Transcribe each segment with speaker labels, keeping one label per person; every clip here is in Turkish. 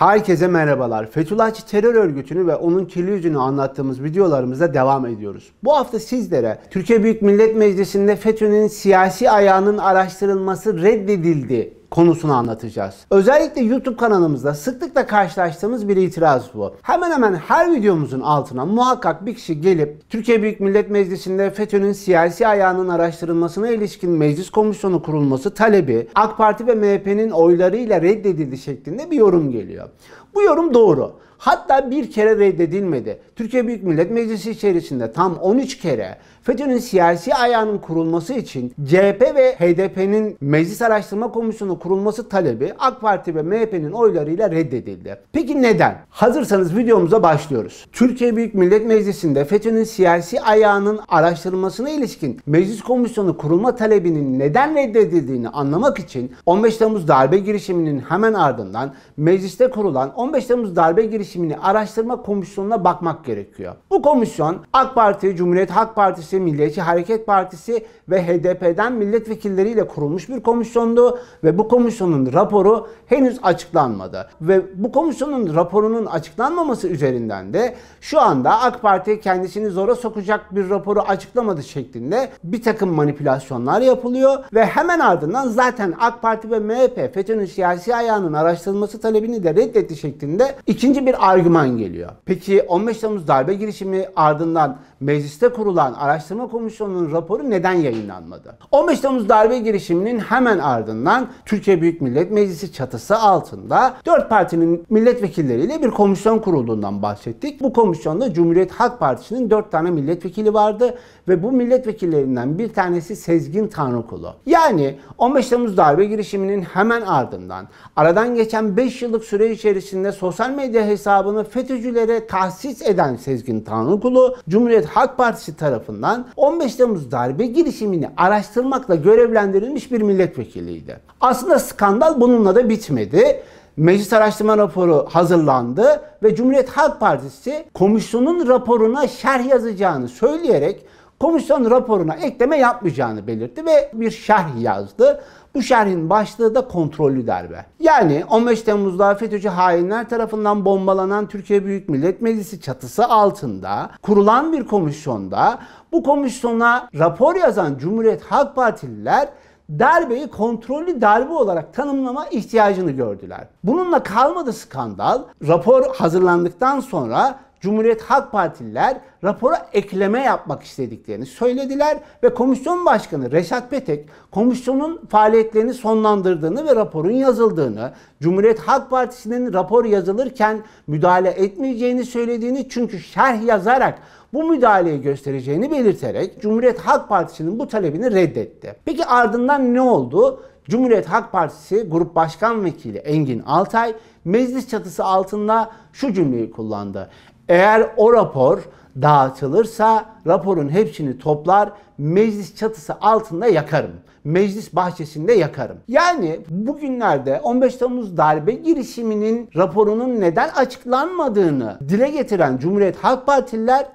Speaker 1: Herkese merhabalar. Fethullahçı terör örgütünü ve onun kirli yüzünü anlattığımız videolarımıza devam ediyoruz. Bu hafta sizlere Türkiye Büyük Millet Meclisi'nde FETÖ'nün siyasi ayağının araştırılması reddedildi konusunu anlatacağız. Özellikle YouTube kanalımızda sıklıkla karşılaştığımız bir itiraz bu. Hemen hemen her videomuzun altına muhakkak bir kişi gelip Türkiye Büyük Millet Meclisi'nde FETÖ'nün siyasi ayağının araştırılmasına ilişkin meclis komisyonu kurulması talebi AK Parti ve MHP'nin oylarıyla reddedildi şeklinde bir yorum geliyor. Bu yorum doğru. Hatta bir kere reddedilmedi. Türkiye Büyük Millet Meclisi içerisinde tam 13 kere FETÖ'nün siyasi ayağının kurulması için CHP ve HDP'nin Meclis Araştırma Komisyonu kurulması talebi AK Parti ve MHP'nin oylarıyla reddedildi. Peki neden? Hazırsanız videomuza başlıyoruz. Türkiye Büyük Millet Meclisi'nde FETÖ'nün siyasi ayağının araştırılmasına ilişkin Meclis Komisyonu kurulma talebinin neden reddedildiğini anlamak için 15 Temmuz darbe girişiminin hemen ardından mecliste kurulan 15 Temmuz darbe girişimini araştırma komisyonuna bakmak gerekiyor. Bu komisyon AK Parti, Cumhuriyet Halk Partisi, Milliyetçi Hareket Partisi ve HDP'den milletvekilleriyle kurulmuş bir komisyondu ve bu komisyonun raporu henüz açıklanmadı. Ve bu komisyonun raporunun açıklanmaması üzerinden de şu anda AK Parti kendisini zora sokacak bir raporu açıklamadı şeklinde bir takım manipülasyonlar yapılıyor ve hemen ardından zaten AK Parti ve MHP FETÖ'nün siyasi ayağının araştırılması talebini de reddetti şeklinde şeklinde ikinci bir argüman geliyor. Peki 15 Temmuz darbe girişimi ardından mecliste kurulan araştırma komisyonunun raporu neden yayınlanmadı? 15 Temmuz darbe girişiminin hemen ardından Türkiye Büyük Millet Meclisi çatısı altında dört partinin milletvekilleriyle bir komisyon kurulduğundan bahsettik. Bu komisyonda Cumhuriyet Halk Partisi'nin dört tane milletvekili vardı ve bu milletvekillerinden bir tanesi Sezgin Tanrıkulu. Yani 15 Temmuz darbe girişiminin hemen ardından aradan geçen 5 yıllık süre içerisinde içerisinde sosyal medya hesabını FETÖ'cülere tahsis eden Sezgin Tanrıkulu, Cumhuriyet Halk Partisi tarafından 15 Temmuz darbe girişimini araştırmakla görevlendirilmiş bir milletvekiliydi. Aslında skandal bununla da bitmedi. Meclis araştırma raporu hazırlandı ve Cumhuriyet Halk Partisi komisyonun raporuna şerh yazacağını söyleyerek komisyon raporuna ekleme yapmayacağını belirtti ve bir şerh yazdı. Bu şerhin başlığı da kontrollü darbe. Yani 15 Temmuz'da FETÖ'cü hainler tarafından bombalanan Türkiye Büyük Millet Meclisi çatısı altında kurulan bir komisyonda bu komisyona rapor yazan Cumhuriyet Halk Partililer darbeyi kontrollü darbe olarak tanımlama ihtiyacını gördüler. Bununla kalmadı skandal. Rapor hazırlandıktan sonra Cumhuriyet Halk Partililer rapora ekleme yapmak istediklerini söylediler ve komisyon başkanı Reşat Petek komisyonun faaliyetlerini sonlandırdığını ve raporun yazıldığını, Cumhuriyet Halk Partisi'nin rapor yazılırken müdahale etmeyeceğini söylediğini çünkü şerh yazarak bu müdahaleyi göstereceğini belirterek Cumhuriyet Halk Partisi'nin bu talebini reddetti. Peki ardından ne oldu? Cumhuriyet Halk Partisi Grup Başkan Vekili Engin Altay meclis çatısı altında şu cümleyi kullandı. Eğer o rapor dağıtılırsa raporun hepsini toplar meclis çatısı altında yakarım. Meclis bahçesinde yakarım. Yani bugünlerde 15 Temmuz darbe girişiminin raporunun neden açıklanmadığını dile getiren Cumhuriyet Halk Partililer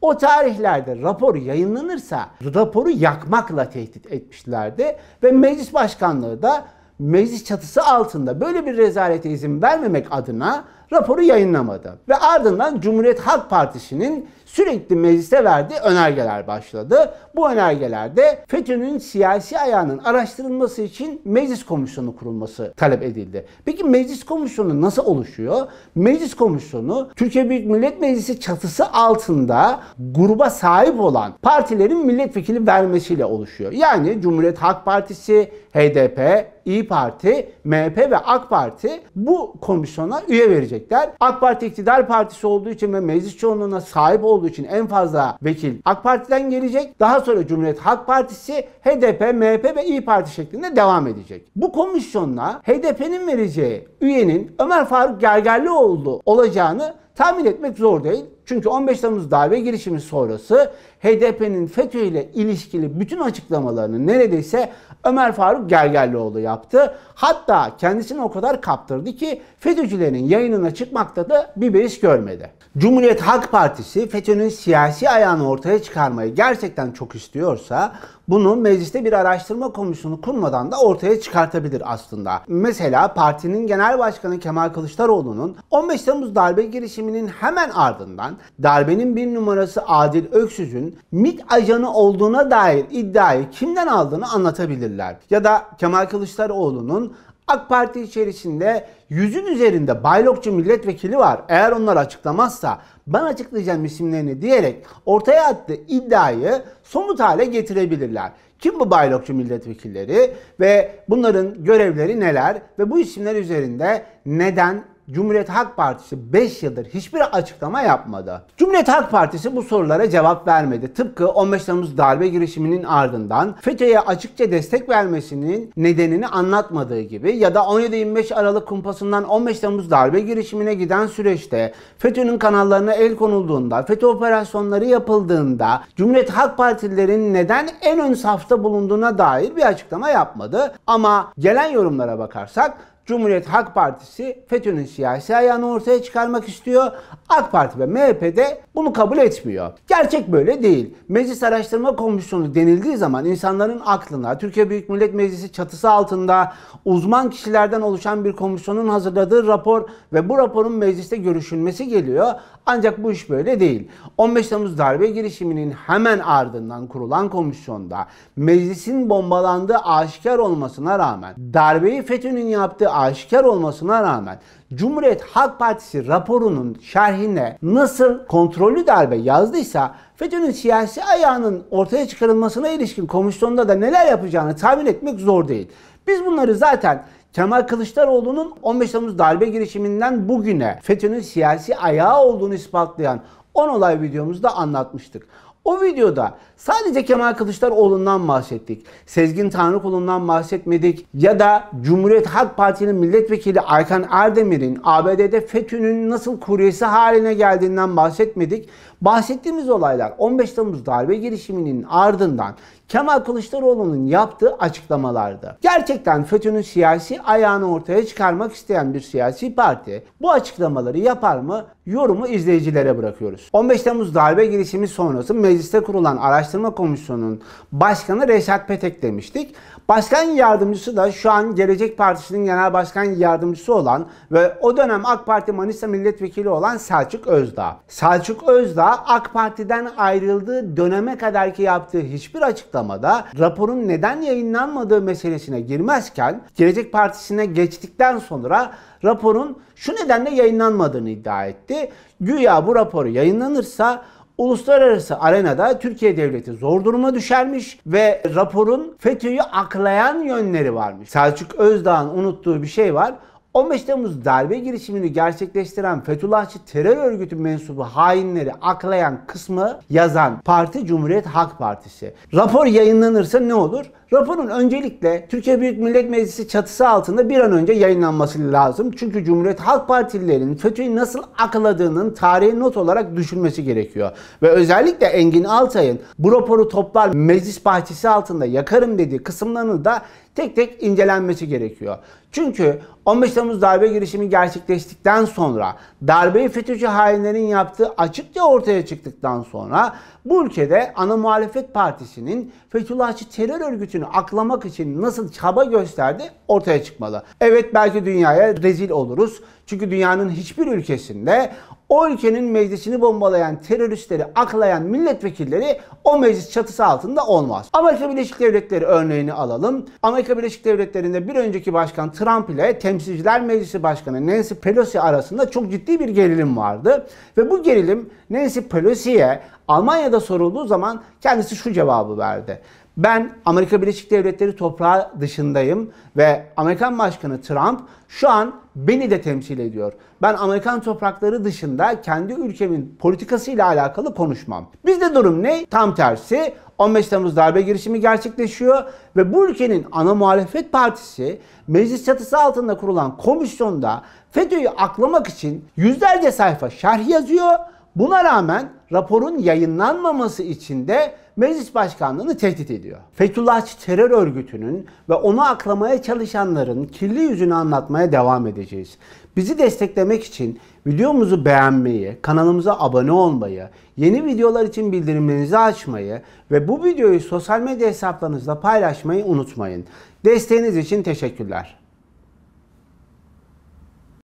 Speaker 1: o tarihlerde rapor yayınlanırsa raporu yakmakla tehdit etmişlerdi ve meclis başkanlığı da meclis çatısı altında böyle bir rezalete izin vermemek adına raporu yayınlamadı. Ve ardından Cumhuriyet Halk Partisi'nin sürekli meclise verdiği önergeler başladı. Bu önergelerde FETÖ'nün siyasi ayağının araştırılması için meclis komisyonu kurulması talep edildi. Peki meclis komisyonu nasıl oluşuyor? Meclis komisyonu Türkiye Büyük Millet Meclisi çatısı altında gruba sahip olan partilerin milletvekili vermesiyle oluşuyor. Yani Cumhuriyet Halk Partisi, HDP, İyi Parti, MHP ve AK Parti bu komisyona üye verecek verecekler. AK Parti iktidar partisi olduğu için ve meclis çoğunluğuna sahip olduğu için en fazla vekil AK Parti'den gelecek. Daha sonra Cumhuriyet Halk Partisi, HDP, MHP ve İyi Parti şeklinde devam edecek. Bu komisyonla HDP'nin vereceği üyenin Ömer Faruk Gergerlioğlu olacağını tahmin etmek zor değil. Çünkü 15 Temmuz darbe girişimi sonrası HDP'nin FETÖ ile ilişkili bütün açıklamalarını neredeyse Ömer Faruk Gergerlioğlu yaptı. Hatta kendisini o kadar kaptırdı ki FETÖ'cülerin yayınına çıkmakta da bir beis görmedi. Cumhuriyet Halk Partisi FETÖ'nün siyasi ayağını ortaya çıkarmayı gerçekten çok istiyorsa bunu mecliste bir araştırma komisyonu kurmadan da ortaya çıkartabilir aslında. Mesela partinin genel başkanı Kemal Kılıçdaroğlu'nun 15 Temmuz darbe girişimi eyleminin hemen ardından darbenin bir numarası Adil Öksüz'ün MIT ajanı olduğuna dair iddiayı kimden aldığını anlatabilirler. Ya da Kemal Kılıçdaroğlu'nun AK Parti içerisinde yüzün üzerinde baylokçu milletvekili var. Eğer onlar açıklamazsa ben açıklayacağım isimlerini diyerek ortaya attığı iddiayı somut hale getirebilirler. Kim bu baylokçu milletvekilleri ve bunların görevleri neler ve bu isimler üzerinde neden Cumhuriyet Halk Partisi 5 yıldır hiçbir açıklama yapmadı. Cumhuriyet Halk Partisi bu sorulara cevap vermedi. Tıpkı 15 Temmuz darbe girişiminin ardından FETÖ'ye açıkça destek vermesinin nedenini anlatmadığı gibi ya da 17-25 Aralık kumpasından 15 Temmuz darbe girişimine giden süreçte FETÖ'nün kanallarına el konulduğunda, FETÖ operasyonları yapıldığında Cumhuriyet Halk Partililerin neden en ön safta bulunduğuna dair bir açıklama yapmadı. Ama gelen yorumlara bakarsak Cumhuriyet Halk Partisi FETÖ'nün siyasi ayağını ortaya çıkarmak istiyor. AK Parti ve MHP de bunu kabul etmiyor. Gerçek böyle değil. Meclis Araştırma Komisyonu denildiği zaman insanların aklına Türkiye Büyük Millet Meclisi çatısı altında uzman kişilerden oluşan bir komisyonun hazırladığı rapor ve bu raporun mecliste görüşülmesi geliyor. Ancak bu iş böyle değil. 15 Temmuz darbe girişiminin hemen ardından kurulan komisyonda meclisin bombalandığı aşikar olmasına rağmen darbeyi FETÖ'nün yaptığı aşikar olmasına rağmen Cumhuriyet Halk Partisi raporunun şerhine nasıl kontrollü darbe yazdıysa FETÖ'nün siyasi ayağının ortaya çıkarılmasına ilişkin komisyonda da neler yapacağını tahmin etmek zor değil. Biz bunları zaten Kemal Kılıçdaroğlu'nun 15 Temmuz darbe girişiminden bugüne FETÖ'nün siyasi ayağı olduğunu ispatlayan 10 olay videomuzda anlatmıştık. O videoda sadece Kemal Kılıçdaroğlu'ndan bahsettik. Sezgin Tanrıkulu'ndan bahsetmedik. Ya da Cumhuriyet Halk Partisi'nin milletvekili Aykan Erdemir'in ABD'de FETÖ'nün nasıl kuryesi haline geldiğinden bahsetmedik. Bahsettiğimiz olaylar 15 Temmuz darbe girişiminin ardından Kemal Kılıçdaroğlu'nun yaptığı açıklamalardı. Gerçekten FETÖ'nün siyasi ayağını ortaya çıkarmak isteyen bir siyasi parti bu açıklamaları yapar mı? Yorumu izleyicilere bırakıyoruz. 15 Temmuz darbe girişimi sonrası mecliste kurulan araştırma komisyonunun başkanı Reşat Petek demiştik. Başkan yardımcısı da şu an Gelecek Partisi'nin genel başkan yardımcısı olan ve o dönem AK Parti Manisa milletvekili olan Selçuk Özdağ. Selçuk Özdağ AK Parti'den ayrıldığı döneme kadarki yaptığı hiçbir açıklamada raporun neden yayınlanmadığı meselesine girmezken Gelecek Partisi'ne geçtikten sonra raporun şu nedenle yayınlanmadığını iddia etti. Güya bu raporu yayınlanırsa uluslararası arenada Türkiye devleti zor duruma düşermiş ve raporun FETÖ'yü aklayan yönleri varmış. Selçuk Özdağ'ın unuttuğu bir şey var. 15 Temmuz darbe girişimini gerçekleştiren Fethullahçı terör örgütü mensubu hainleri aklayan kısmı yazan parti Cumhuriyet Halk Partisi. Rapor yayınlanırsa ne olur? Raporun öncelikle Türkiye Büyük Millet Meclisi çatısı altında bir an önce yayınlanması lazım. Çünkü Cumhuriyet Halk Partililerinin FETÖ'yü nasıl akladığının tarihi not olarak düşünmesi gerekiyor. Ve özellikle Engin Altay'ın bu raporu toplar meclis bahçesi altında yakarım dediği kısımlarını da tek tek incelenmesi gerekiyor. Çünkü 15 Temmuz darbe girişimi gerçekleştikten sonra darbeyi FETÖ'cü hainlerin yaptığı açıkça ortaya çıktıktan sonra bu ülkede ana muhalefet partisinin Fethullahçı terör örgütünü aklamak için nasıl çaba gösterdi ortaya çıkmalı. Evet belki dünyaya rezil oluruz. Çünkü dünyanın hiçbir ülkesinde o ülkenin meclisini bombalayan, teröristleri aklayan milletvekilleri o meclis çatısı altında olmaz. Amerika Birleşik Devletleri örneğini alalım. Amerika Birleşik Devletleri'nde bir önceki başkan Trump ile Temsilciler Meclisi Başkanı Nancy Pelosi arasında çok ciddi bir gerilim vardı. Ve bu gerilim Nancy Pelosi'ye Almanya'da sorulduğu zaman kendisi şu cevabı verdi ben Amerika Birleşik Devletleri toprağı dışındayım ve Amerikan Başkanı Trump şu an beni de temsil ediyor. Ben Amerikan toprakları dışında kendi ülkemin politikasıyla alakalı konuşmam. Bizde durum ne? Tam tersi 15 Temmuz darbe girişimi gerçekleşiyor ve bu ülkenin ana muhalefet partisi meclis çatısı altında kurulan komisyonda FETÖ'yü aklamak için yüzlerce sayfa şerh yazıyor Buna rağmen raporun yayınlanmaması için de meclis başkanlığını tehdit ediyor. Fethullahçı terör örgütünün ve onu aklamaya çalışanların kirli yüzünü anlatmaya devam edeceğiz. Bizi desteklemek için videomuzu beğenmeyi, kanalımıza abone olmayı, yeni videolar için bildirimlerinizi açmayı ve bu videoyu sosyal medya hesaplarınızla paylaşmayı unutmayın. Desteğiniz için teşekkürler.